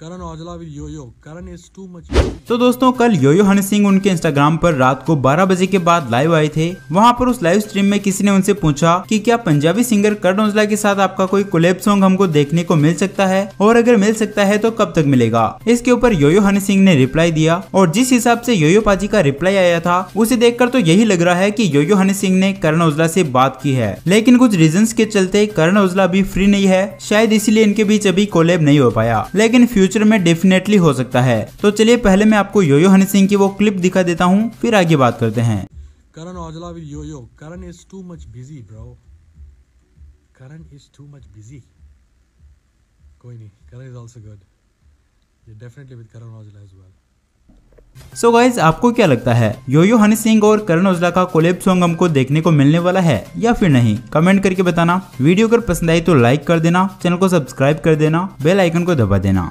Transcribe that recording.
Karan Aujla with yo yo Karan is too much तो दोस्तों कल योयो हनी सिंह उनके इंस्टाग्राम पर रात को 12 बजे के बाद लाइव आए थे वहां पर उस लाइव स्ट्रीम में किसी ने उनसे पूछा कि क्या पंजाबी सिंगर करण औजला के साथ आपका कोई कोलेब सॉन्ग हमको देखने को मिल सकता है और अगर मिल सकता है तो कब तक मिलेगा इसके ऊपर योयो हनी सिंह ने रिप्लाई दिया और जिस हिसाब से योयो पाजी का रिप्लाई आया था उसे देख तो यही लग रहा है की योयो हनी सिंह ने करण औजला ऐसी बात की है लेकिन कुछ रीजन के चलते करण औजला अभी फ्री नहीं है शायद इसीलिए इनके बीच अभी कोलेब नहीं हो पाया लेकिन फ्यूचर में डेफिनेटली हो सकता है तो चलिए पहले मैं आपको योयो हनी सिंह की वो क्लिप दिखा देता हूँ फिर आगे बात करते हैं Karan Aujla with yo yo Karan is too much busy bro Karan is too much busy कोई नहीं Karan is also good You're definitely with Karan Aujla as well so so guys आपको क्या लगता है योयो हनी सिंह और करण ओजला का कोलेब सॉन्ग हमको देखने को मिलने वाला है या फिर नहीं कमेंट करके बताना वीडियो अगर पसंद आई तो लाइक कर देना चैनल को सब्सक्राइब कर देना बेल आइकन को दबा देना